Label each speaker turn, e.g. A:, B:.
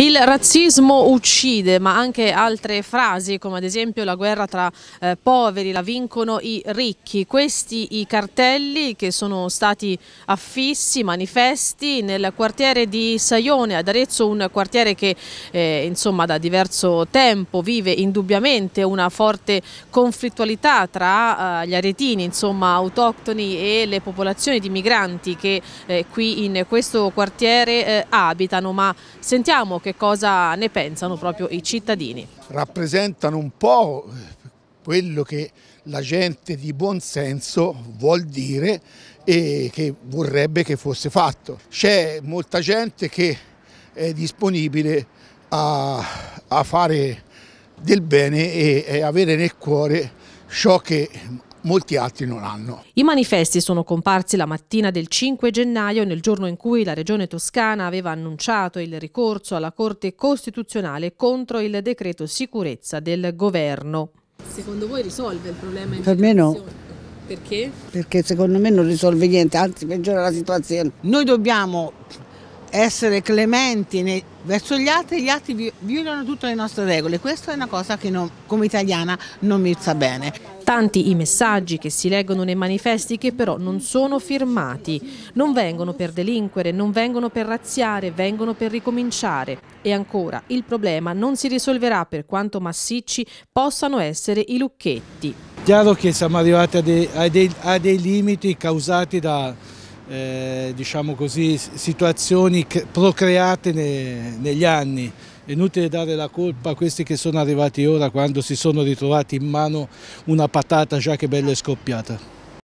A: Il razzismo uccide, ma anche altre frasi come ad esempio la guerra tra eh, poveri la vincono i ricchi. Questi i cartelli che sono stati affissi, manifesti nel quartiere di Saione ad Arezzo, un quartiere che eh, insomma da diverso tempo vive indubbiamente una forte conflittualità tra eh, gli aretini, insomma autoctoni e le popolazioni di migranti che eh, qui in questo quartiere eh, abitano, ma sentiamo che che cosa ne pensano proprio i cittadini.
B: Rappresentano un po' quello che la gente di buonsenso vuol dire e che vorrebbe che fosse fatto. C'è molta gente che è disponibile a, a fare del bene e, e avere nel cuore ciò che molti altri non hanno.
A: I manifesti sono comparsi la mattina del 5 gennaio, nel giorno in cui la Regione Toscana aveva annunciato il ricorso alla Corte Costituzionale contro il decreto sicurezza del governo. Secondo voi risolve il problema? Per me no. Perché? Perché secondo me non risolve niente, anzi peggiora la situazione. Noi dobbiamo essere clementi nei, verso gli altri, gli altri violano tutte le nostre regole. Questa è una cosa che non, come italiana non mi sa bene. Tanti i messaggi che si leggono nei manifesti che però non sono firmati. Non vengono per delinquere, non vengono per razziare, vengono per ricominciare. E ancora, il problema non si risolverà per quanto massicci possano essere i lucchetti.
C: È chiaro che siamo arrivati a dei, a dei, a dei limiti causati da, eh, diciamo così, situazioni procreate ne, negli anni. È inutile dare la colpa a questi che sono arrivati ora quando si sono ritrovati in mano una patata già che bella è scoppiata.